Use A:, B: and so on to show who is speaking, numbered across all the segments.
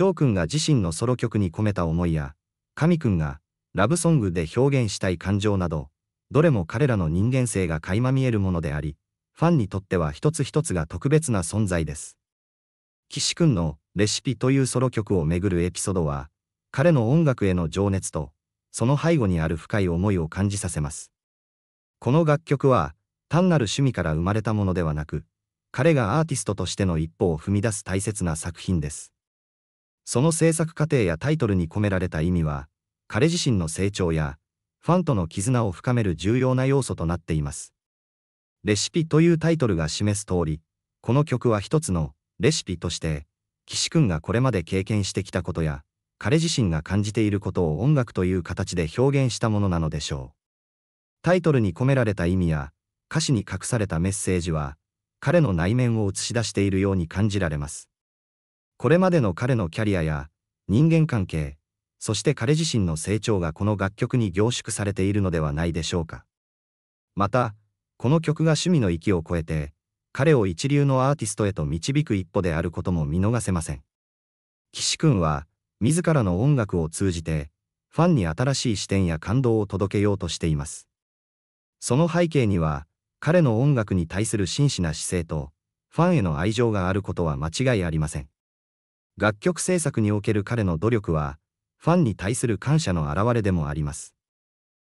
A: 翔くんが自身のソロ曲に込めた思いや、神くんがラブソングで表現したい感情など、どれも彼らの人間性が垣間見えるものであり、ファンにとっては一つ一つが特別な存在です。岸くんのレシピというソロ曲をめぐるエピソードは、彼の音楽への情熱と、その背後にある深い思いを感じさせます。この楽曲は、単なる趣味から生まれたものではなく、彼がアーティストとしての一歩を踏み出す大切な作品です。その制作過程やタイトルに込められた意味は、彼自身の成長や、ファンとの絆を深める重要な要素となっています。レシピというタイトルが示す通り、この曲は一つのレシピとして、岸くんがこれまで経験してきたことや、彼自身が感じていることを音楽という形で表現したものなのでしょう。タイトルに込められた意味や、歌詞に隠されたメッセージは、彼の内面を映し出しているように感じられます。これまでの彼のキャリアや人間関係、そして彼自身の成長がこの楽曲に凝縮されているのではないでしょうか。また、この曲が趣味の域を超えて、彼を一流のアーティストへと導く一歩であることも見逃せません。岸くんは、自らの音楽を通じて、ファンに新しい視点や感動を届けようとしています。その背景には、彼の音楽に対する真摯な姿勢と、ファンへの愛情があることは間違いありません。楽曲制作における彼の努力は、ファンに対する感謝の表れでもあります。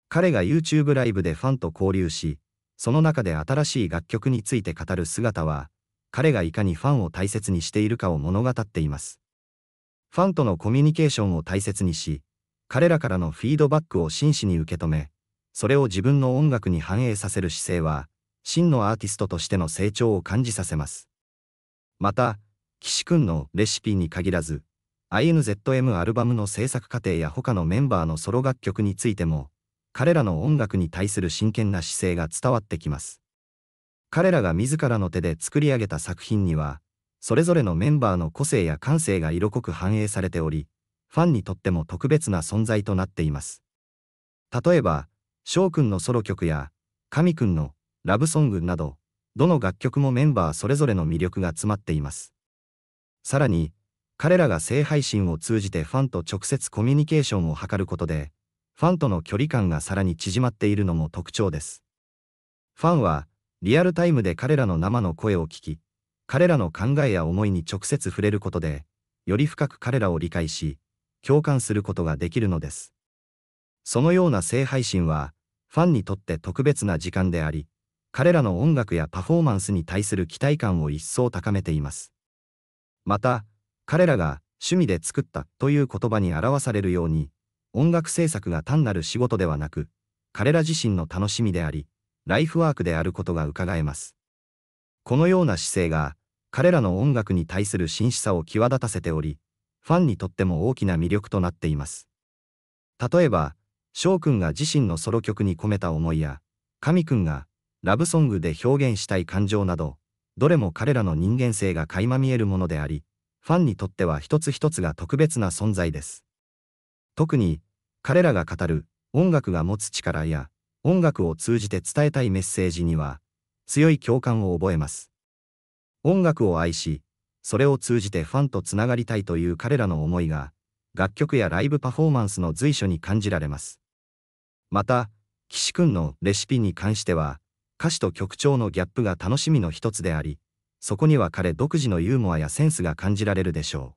A: 彼が YouTube ライブでファンと交流し、その中で新しい楽曲について語る姿は、彼がいかにファンを大切にしているかを物語っています。ファンとのコミュニケーションを大切にし、彼らからのフィードバックを真摯に受け止め、それを自分の音楽に反映させる姿勢は、真のアーティストとしての成長を感じさせます。また、岸くんのレシピに限らず、INZM アルバムの制作過程や他のメンバーのソロ楽曲についても、彼らの音楽に対する真剣な姿勢が伝わってきます。彼らが自らの手で作り上げた作品には、それぞれのメンバーの個性や感性が色濃く反映されており、ファンにとっても特別な存在となっています。例えば、翔くんのソロ曲や、神くんのラブソングなど、どの楽曲もメンバーそれぞれの魅力が詰まっています。さらに、彼らが性配信を通じてファンと直接コミュニケーションを図ることで、ファンとの距離感がさらに縮まっているのも特徴です。ファンは、リアルタイムで彼らの生の声を聞き、彼らの考えや思いに直接触れることで、より深く彼らを理解し、共感することができるのです。そのような性配信は、ファンにとって特別な時間であり、彼らの音楽やパフォーマンスに対する期待感を一層高めています。また、彼らが趣味で作ったという言葉に表されるように、音楽制作が単なる仕事ではなく、彼ら自身の楽しみであり、ライフワークであることが伺えます。このような姿勢が、彼らの音楽に対する真摯さを際立たせており、ファンにとっても大きな魅力となっています。例えば、翔くんが自身のソロ曲に込めた思いや、神くんがラブソングで表現したい感情など、どれも彼らの人間性が垣間見えるものであり、ファンにとっては一つ一つが特別な存在です。特に、彼らが語る音楽が持つ力や、音楽を通じて伝えたいメッセージには、強い共感を覚えます。音楽を愛し、それを通じてファンとつながりたいという彼らの思いが、楽曲やライブパフォーマンスの随所に感じられます。また、岸くんのレシピに関しては、歌詞と曲調のギャップが楽しみの一つであり、そこには彼独自のユーモアやセンスが感じられるでしょう。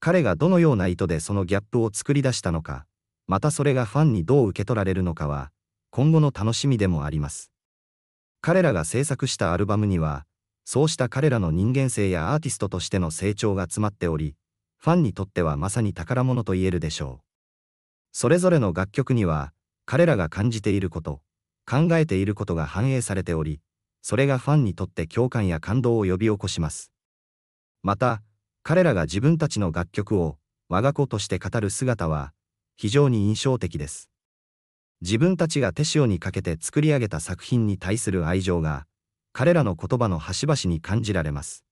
A: 彼がどのような意図でそのギャップを作り出したのか、またそれがファンにどう受け取られるのかは、今後の楽しみでもあります。彼らが制作したアルバムには、そうした彼らの人間性やアーティストとしての成長が詰まっており、ファンにとってはまさに宝物と言えるでしょう。それぞれの楽曲には、彼らが感じていること、考えていることが反映されており、それがファンにとって共感や感動を呼び起こします。また、彼らが自分たちの楽曲を我が子として語る姿は、非常に印象的です。自分たちが手塩にかけて作り上げた作品に対する愛情が、彼らの言葉の端々に感じられます。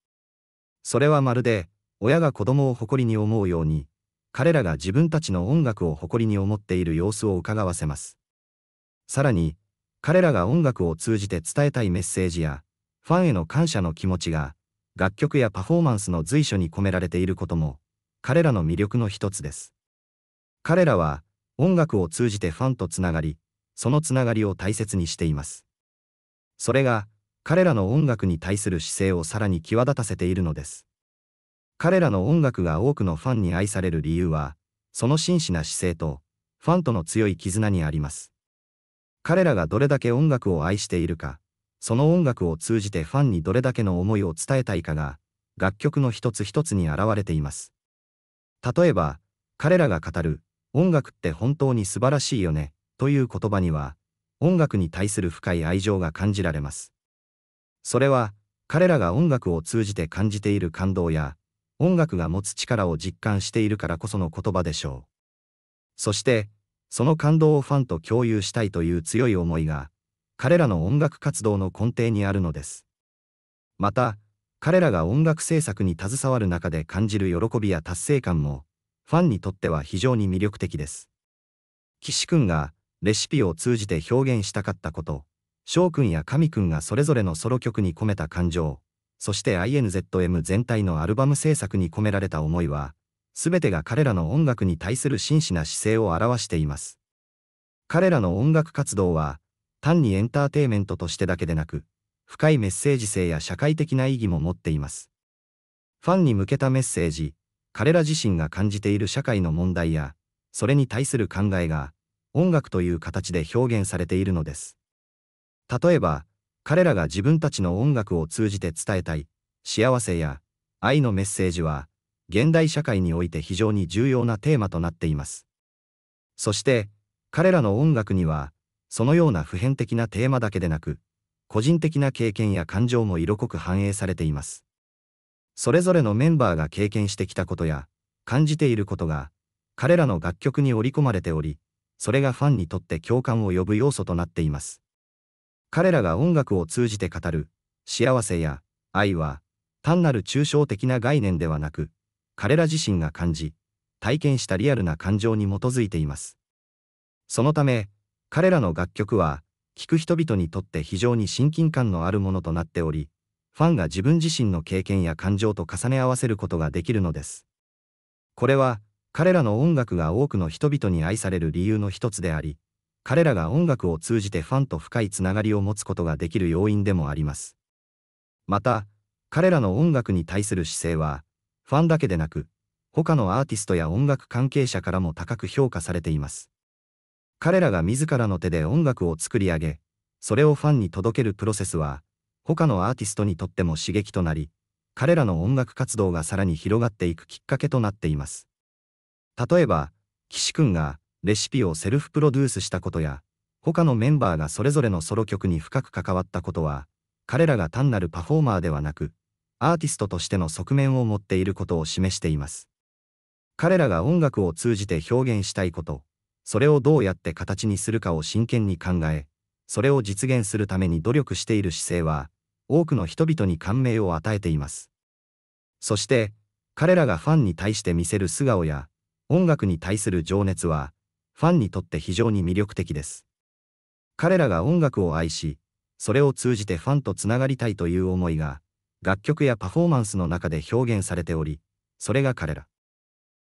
A: それはまるで、親が子供を誇りに思うように、彼らが自分たちの音楽を誇りに思っている様子をうかがわせます。さらに、彼らが音楽を通じて伝えたいメッセージや、ファンへの感謝の気持ちが、楽曲やパフォーマンスの随所に込められていることも、彼らの魅力の一つです。彼らは、音楽を通じてファンとつながり、そのつながりを大切にしています。それが、彼らの音楽に対する姿勢をさらに際立たせているのです。彼らの音楽が多くのファンに愛される理由は、その真摯な姿勢と、ファンとの強い絆にあります。彼らがどれだけ音楽を愛しているか、その音楽を通じてファンにどれだけの思いを伝えたいかが、楽曲の一つ一つに現れています。例えば、彼らが語る、音楽って本当に素晴らしいよね、という言葉には、音楽に対する深い愛情が感じられます。それは、彼らが音楽を通じて感じている感動や、音楽が持つ力を実感しているからこその言葉でしょう。そして、その感動をファンと共有したいという強い思いが、彼らの音楽活動の根底にあるのです。また、彼らが音楽制作に携わる中で感じる喜びや達成感も、ファンにとっては非常に魅力的です。岸くんがレシピを通じて表現したかったこと、翔くんや神くんがそれぞれのソロ曲に込めた感情、そして INZM 全体のアルバム制作に込められた思いは、全てが彼らの音楽に対する真摯な姿勢を表しています。彼らの音楽活動は、単にエンターテイメントとしてだけでなく、深いメッセージ性や社会的な意義も持っています。ファンに向けたメッセージ、彼ら自身が感じている社会の問題や、それに対する考えが、音楽という形で表現されているのです。例えば、彼らが自分たちの音楽を通じて伝えたい、幸せや、愛のメッセージは、現代社会において非常に重要なテーマとなっています。そして、彼らの音楽には、そのような普遍的なテーマだけでなく、個人的な経験や感情も色濃く反映されています。それぞれのメンバーが経験してきたことや、感じていることが、彼らの楽曲に織り込まれており、それがファンにとって共感を呼ぶ要素となっています。彼らが音楽を通じて語る、幸せや愛は、単なる抽象的な概念ではなく、彼ら自身が感じ、体験したリアルな感情に基づいています。そのため、彼らの楽曲は、聴く人々にとって非常に親近感のあるものとなっており、ファンが自分自身の経験や感情と重ね合わせることができるのです。これは、彼らの音楽が多くの人々に愛される理由の一つであり、彼らが音楽を通じてファンと深いつながりを持つことができる要因でもあります。また、彼らの音楽に対する姿勢は、ファンだけでなく、他のアーティストや音楽関係者からも高く評価されています。彼らが自らの手で音楽を作り上げ、それをファンに届けるプロセスは、他のアーティストにとっても刺激となり、彼らの音楽活動がさらに広がっていくきっかけとなっています。例えば、岸くんがレシピをセルフプロデュースしたことや、他のメンバーがそれぞれのソロ曲に深く関わったことは、彼らが単なるパフォーマーではなく、アーティストとしての側面を持っていることを示しています。彼らが音楽を通じて表現したいこと、それをどうやって形にするかを真剣に考え、それを実現するために努力している姿勢は、多くの人々に感銘を与えています。そして、彼らがファンに対して見せる素顔や、音楽に対する情熱は、ファンにとって非常に魅力的です。彼らが音楽を愛し、それを通じてファンとつながりたいという思いが、楽曲やパフォーマンスの中で表現されており、それが彼ら。